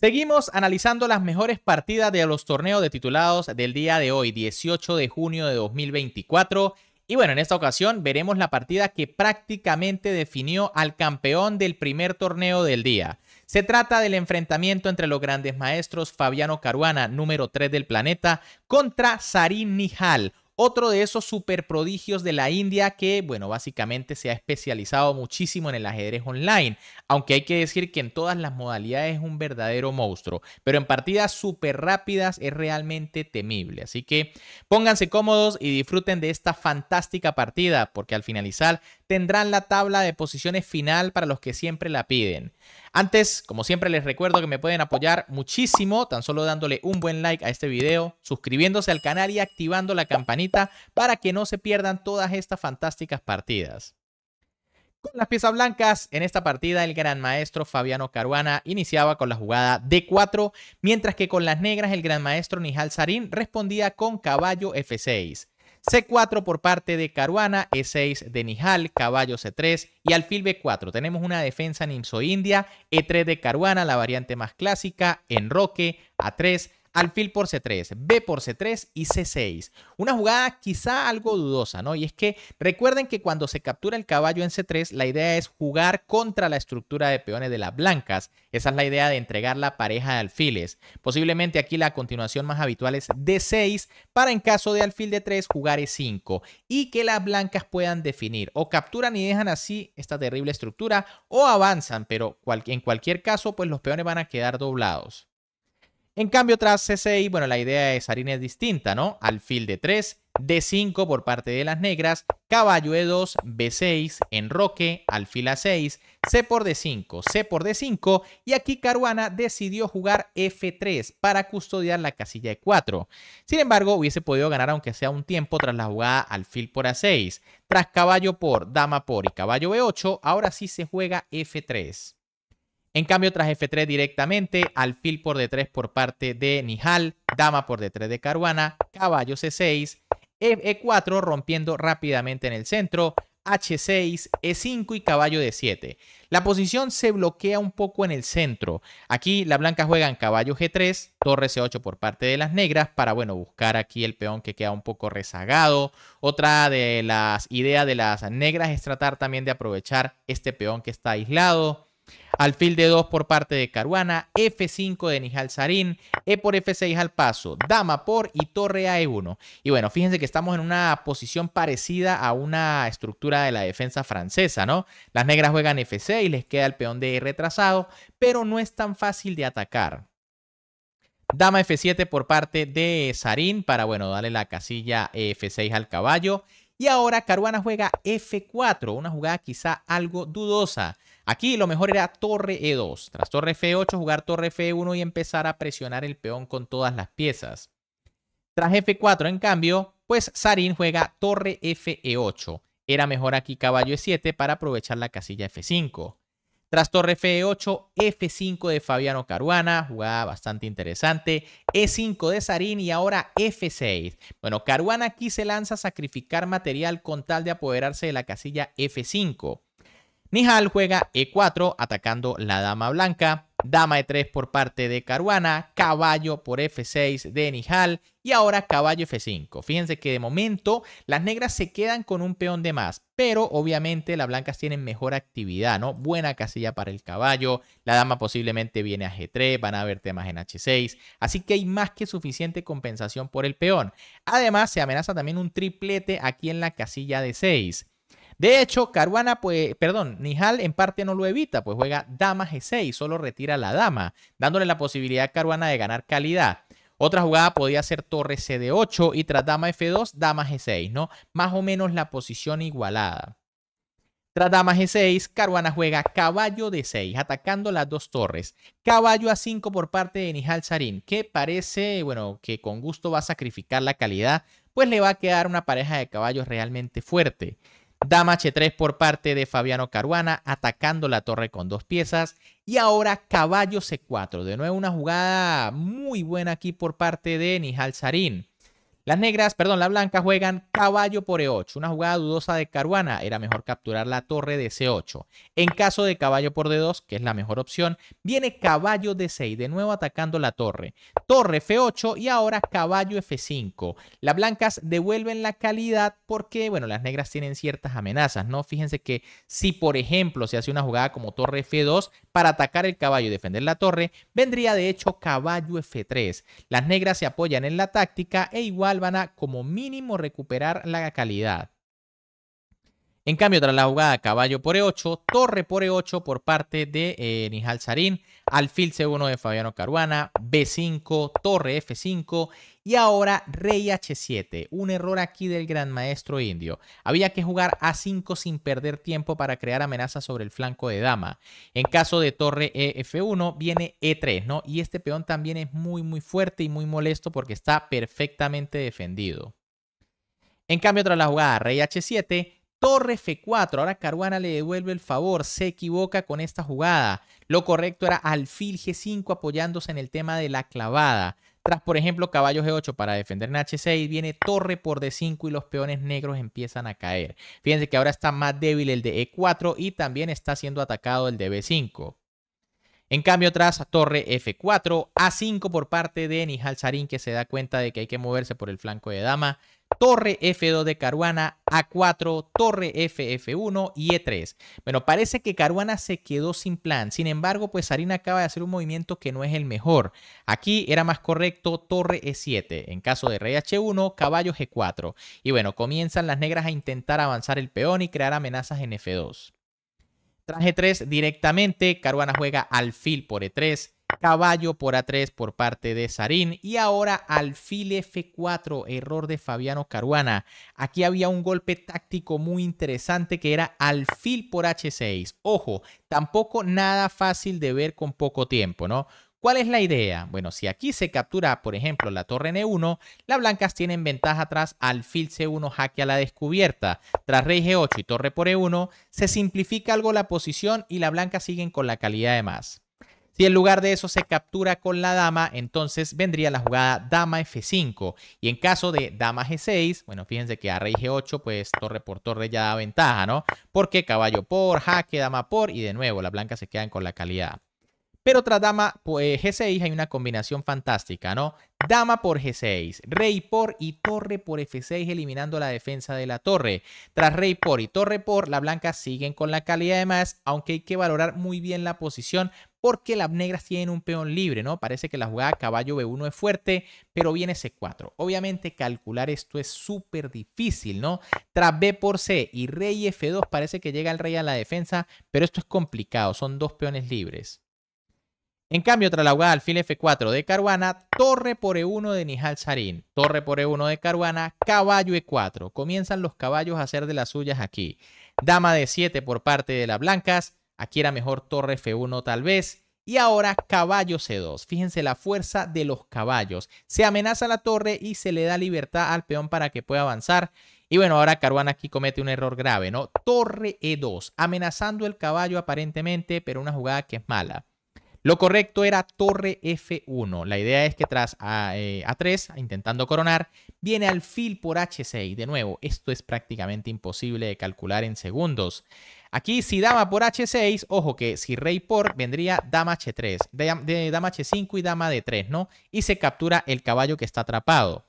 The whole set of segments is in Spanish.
Seguimos analizando las mejores partidas de los torneos de titulados del día de hoy, 18 de junio de 2024. Y bueno, en esta ocasión veremos la partida que prácticamente definió al campeón del primer torneo del día. Se trata del enfrentamiento entre los grandes maestros Fabiano Caruana, número 3 del planeta, contra Sarin Nihal, otro de esos super prodigios de la India que, bueno, básicamente se ha especializado muchísimo en el ajedrez online, aunque hay que decir que en todas las modalidades es un verdadero monstruo, pero en partidas súper rápidas es realmente temible. Así que pónganse cómodos y disfruten de esta fantástica partida, porque al finalizar tendrán la tabla de posiciones final para los que siempre la piden. Antes, como siempre, les recuerdo que me pueden apoyar muchísimo tan solo dándole un buen like a este video, suscribiéndose al canal y activando la campanita para que no se pierdan todas estas fantásticas partidas. Con las piezas blancas, en esta partida el gran maestro Fabiano Caruana iniciaba con la jugada D4, mientras que con las negras el gran maestro Nihal Sarin respondía con caballo F6. C4 por parte de Caruana, E6 de Nihal, caballo C3 y alfil B4. Tenemos una defensa Nimso india E3 de Caruana, la variante más clásica, enroque, A3, alfil por C3, B por C3 y C6. Una jugada quizá algo dudosa, ¿no? Y es que recuerden que cuando se captura el caballo en C3, la idea es jugar contra la estructura de peones de las blancas. Esa es la idea de entregar la pareja de alfiles. Posiblemente aquí la continuación más habitual es D6 para en caso de alfil de 3 jugar E5 y que las blancas puedan definir o capturan y dejan así esta terrible estructura o avanzan, pero en cualquier caso pues los peones van a quedar doblados. En cambio, tras C6, bueno, la idea de Sarin es distinta, ¿no? Alfil de 3, D5 por parte de las negras, caballo E2, B6, enroque, alfil A6, C por D5, C por D5 y aquí Caruana decidió jugar F3 para custodiar la casilla E4. Sin embargo, hubiese podido ganar aunque sea un tiempo tras la jugada alfil por A6. Tras caballo por, dama por y caballo B8, ahora sí se juega F3. En cambio, tras F3 directamente, alfil por D3 por parte de Nihal, dama por D3 de Caruana, caballo C6, E4 rompiendo rápidamente en el centro, H6, E5 y caballo D7. La posición se bloquea un poco en el centro. Aquí la blanca juega en caballo G3, torre C8 por parte de las negras para, bueno, buscar aquí el peón que queda un poco rezagado. Otra de las ideas de las negras es tratar también de aprovechar este peón que está aislado alfil de 2 por parte de Caruana, F5 de Nijal Sarín, E por F6 al paso, dama por y torre a E1. Y bueno, fíjense que estamos en una posición parecida a una estructura de la defensa francesa, ¿no? Las negras juegan F6, les queda el peón de retrasado, pero no es tan fácil de atacar. Dama F7 por parte de Sarín para, bueno, darle la casilla F6 al caballo. Y ahora Caruana juega F4, una jugada quizá algo dudosa. Aquí lo mejor era torre E2. Tras torre F8, jugar torre F1 y empezar a presionar el peón con todas las piezas. Tras F4, en cambio, pues Sarin juega torre F8. E era mejor aquí caballo E7 para aprovechar la casilla F5. Tras torre F8, F5 de Fabiano Caruana, jugada bastante interesante, E5 de Sarin y ahora F6. Bueno, Caruana aquí se lanza a sacrificar material con tal de apoderarse de la casilla F5. Nihal juega E4 atacando la dama blanca. Dama E3 por parte de Caruana, caballo por F6 de Nihal y ahora caballo F5. Fíjense que de momento las negras se quedan con un peón de más, pero obviamente las blancas tienen mejor actividad, ¿no? Buena casilla para el caballo, la dama posiblemente viene a G3, van a haber temas en H6, así que hay más que suficiente compensación por el peón. Además se amenaza también un triplete aquí en la casilla de 6. De hecho, Caruana, pues, perdón, Nihal en parte no lo evita, pues juega dama G6, solo retira la dama, dándole la posibilidad a Caruana de ganar calidad. Otra jugada podía ser torre c de 8 y tras dama F2, dama G6, ¿no? Más o menos la posición igualada. Tras dama G6, Caruana juega caballo de 6, atacando las dos torres. Caballo a 5 por parte de Nihal Sarin, que parece, bueno, que con gusto va a sacrificar la calidad, pues le va a quedar una pareja de caballos realmente fuerte. Dama H3 por parte de Fabiano Caruana, atacando la torre con dos piezas. Y ahora caballo C4. De nuevo una jugada muy buena aquí por parte de Nihal Sarin. Las negras, perdón, las blancas juegan caballo por E8. Una jugada dudosa de Caruana era mejor capturar la torre de C8. En caso de caballo por D2, que es la mejor opción, viene caballo D6, de nuevo atacando la torre. Torre F8 y ahora caballo F5. Las blancas devuelven la calidad porque, bueno, las negras tienen ciertas amenazas, ¿no? Fíjense que si, por ejemplo, se hace una jugada como torre F2, para atacar el caballo y defender la torre, vendría de hecho caballo F3. Las negras se apoyan en la táctica e igual van a como mínimo recuperar la calidad. En cambio, tras la jugada, caballo por E8, torre por E8 por parte de eh, Nihal Sarin, alfil C1 de Fabiano Caruana, B5, torre F5 y ahora rey H7. Un error aquí del gran maestro indio. Había que jugar A5 sin perder tiempo para crear amenaza sobre el flanco de dama. En caso de torre e, f 1 viene E3, ¿no? Y este peón también es muy muy fuerte y muy molesto porque está perfectamente defendido. En cambio, tras la jugada rey H7, Torre F4. Ahora Caruana le devuelve el favor. Se equivoca con esta jugada. Lo correcto era alfil G5 apoyándose en el tema de la clavada. Tras, por ejemplo, caballo G8 para defender en H6, viene torre por D5 y los peones negros empiezan a caer. Fíjense que ahora está más débil el de E4 y también está siendo atacado el de B5. En cambio, tras torre F4, A5 por parte de Nihal Sarin, que se da cuenta de que hay que moverse por el flanco de dama torre F2 de Caruana, A4, torre FF1 y E3. Bueno, parece que Caruana se quedó sin plan. Sin embargo, pues Sarina acaba de hacer un movimiento que no es el mejor. Aquí era más correcto torre E7. En caso de rey H1, caballo G4. Y bueno, comienzan las negras a intentar avanzar el peón y crear amenazas en F2. Traje 3 directamente, Caruana juega al fil por E3, Caballo por A3 por parte de Sarin, Y ahora alfil F4, error de Fabiano Caruana. Aquí había un golpe táctico muy interesante que era alfil por H6. Ojo, tampoco nada fácil de ver con poco tiempo, ¿no? ¿Cuál es la idea? Bueno, si aquí se captura, por ejemplo, la torre N1, las blancas tienen ventaja tras alfil C1 jaque a la descubierta. Tras rey G8 y torre por E1, se simplifica algo la posición y las blancas siguen con la calidad de más. Si en lugar de eso se captura con la dama, entonces vendría la jugada dama f5. Y en caso de dama g6, bueno, fíjense que a rey g8, pues torre por torre ya da ventaja, ¿no? Porque caballo por, jaque, dama por, y de nuevo, las blancas se quedan con la calidad. Pero tras dama pues, G6 hay una combinación fantástica, ¿no? Dama por G6, rey por y torre por F6 eliminando la defensa de la torre. Tras rey por y torre por, la blanca siguen con la calidad de más, aunque hay que valorar muy bien la posición porque las negras tienen un peón libre, ¿no? Parece que la jugada caballo B1 es fuerte, pero viene C4. Obviamente calcular esto es súper difícil, ¿no? Tras B por C y rey F2 parece que llega el rey a la defensa, pero esto es complicado, son dos peones libres. En cambio, tras la jugada alfil F4 de Caruana, torre por E1 de Nihal Sarin, torre por E1 de Caruana, caballo E4. Comienzan los caballos a hacer de las suyas aquí. Dama de 7 por parte de las blancas. Aquí era mejor torre F1 tal vez. Y ahora caballo C2. Fíjense la fuerza de los caballos. Se amenaza la torre y se le da libertad al peón para que pueda avanzar. Y bueno, ahora Caruana aquí comete un error grave, ¿no? Torre E2, amenazando el caballo aparentemente, pero una jugada que es mala. Lo correcto era torre F1. La idea es que tras ah, eh, A, 3 intentando coronar, viene alfil por H6. De nuevo, esto es prácticamente imposible de calcular en segundos. Aquí si dama por H6, ojo que si rey por, vendría dama H3, dama H5 y dama D3, ¿no? Y se captura el caballo que está atrapado.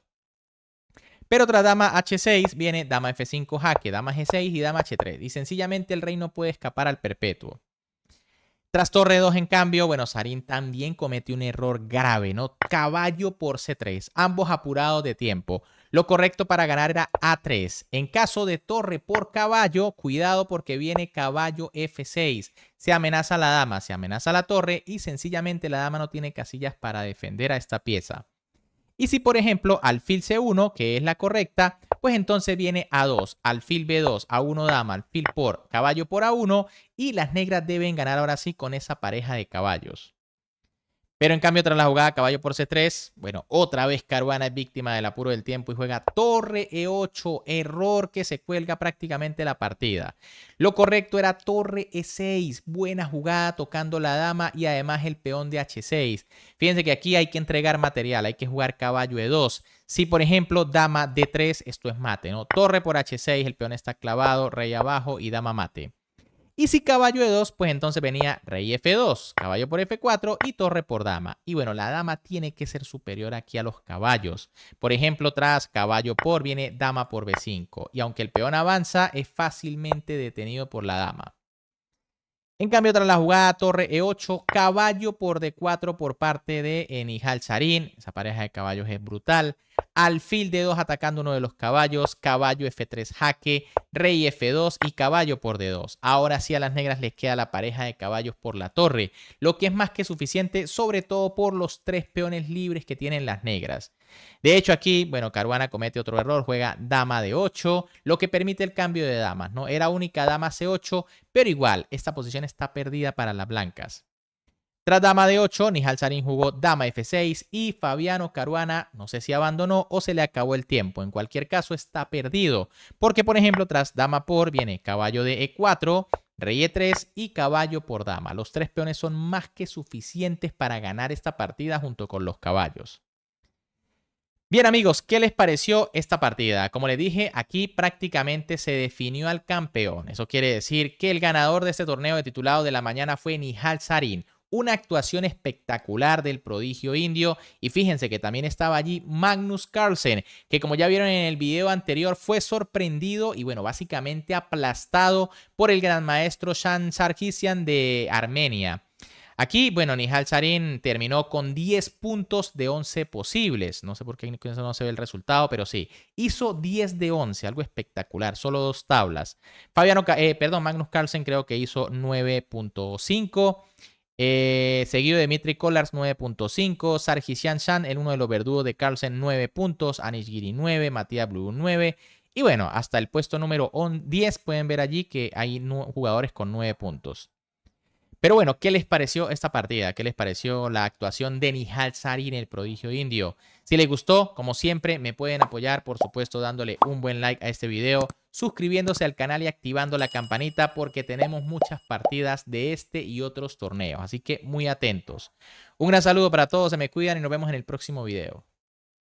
Pero tras dama H6 viene dama F5 jaque, dama G6 y dama H3. Y sencillamente el rey no puede escapar al perpetuo. Tras torre 2, en cambio, bueno, Sarin también comete un error grave, ¿no? Caballo por C3, ambos apurados de tiempo. Lo correcto para ganar era A3. En caso de torre por caballo, cuidado porque viene caballo F6. Se amenaza la dama, se amenaza la torre y sencillamente la dama no tiene casillas para defender a esta pieza. Y si por ejemplo alfil C1, que es la correcta, pues entonces viene A2, alfil B2, A1 dama, alfil por, caballo por A1 y las negras deben ganar ahora sí con esa pareja de caballos. Pero en cambio, tras la jugada caballo por C3, bueno, otra vez Caruana es víctima del apuro del tiempo y juega torre E8, error que se cuelga prácticamente la partida. Lo correcto era torre E6, buena jugada tocando la dama y además el peón de H6. Fíjense que aquí hay que entregar material, hay que jugar caballo E2. Si, por ejemplo, dama D3, esto es mate, ¿no? Torre por H6, el peón está clavado, rey abajo y dama mate. Y si caballo de 2, pues entonces venía rey F2, caballo por F4 y torre por dama. Y bueno, la dama tiene que ser superior aquí a los caballos. Por ejemplo, tras caballo por viene dama por B5. Y aunque el peón avanza, es fácilmente detenido por la dama. En cambio, tras la jugada torre E8, caballo por D4 por parte de Nihal Sarin. Esa pareja de caballos es brutal. Alfil D2 atacando uno de los caballos. Caballo F3 jaque. Rey F2 y caballo por D2. Ahora sí a las negras les queda la pareja de caballos por la torre. Lo que es más que suficiente, sobre todo por los tres peones libres que tienen las negras. De hecho, aquí, bueno, Caruana comete otro error, juega dama de 8, lo que permite el cambio de damas, ¿no? Era única dama C8, pero igual, esta posición está perdida para las blancas. Tras dama de 8, Nihal Sarin jugó dama F6 y Fabiano Caruana, no sé si abandonó o se le acabó el tiempo. En cualquier caso, está perdido. Porque, por ejemplo, tras dama por viene caballo de E4, rey E3 y caballo por dama. Los tres peones son más que suficientes para ganar esta partida junto con los caballos. Bien amigos, ¿qué les pareció esta partida? Como les dije, aquí prácticamente se definió al campeón. Eso quiere decir que el ganador de este torneo de titulado de la mañana fue Nihal Sarin. Una actuación espectacular del prodigio indio. Y fíjense que también estaba allí Magnus Carlsen, que como ya vieron en el video anterior, fue sorprendido y bueno, básicamente aplastado por el gran maestro Shan Sarkisian de Armenia. Aquí, bueno, Nihal Sarin terminó con 10 puntos de 11 posibles. No sé por qué no se ve el resultado, pero sí. Hizo 10 de 11, algo espectacular, solo dos tablas. Fabiano, eh, perdón, Magnus Carlsen creo que hizo 9.5. Eh, seguido de Dimitri Collars 9.5, Sargisian Shan, el uno de los verdugos de Carlsen 9 puntos, Anish Giri 9, Matías Blue 9, y bueno, hasta el puesto número 10 pueden ver allí que hay jugadores con 9 puntos. Pero bueno, ¿qué les pareció esta partida? ¿Qué les pareció la actuación de Nihal Sarin, el prodigio indio? Si les gustó, como siempre, me pueden apoyar, por supuesto, dándole un buen like a este video, suscribiéndose al canal y activando la campanita porque tenemos muchas partidas de este y otros torneos. Así que muy atentos. Un gran saludo para todos, se me cuidan y nos vemos en el próximo video.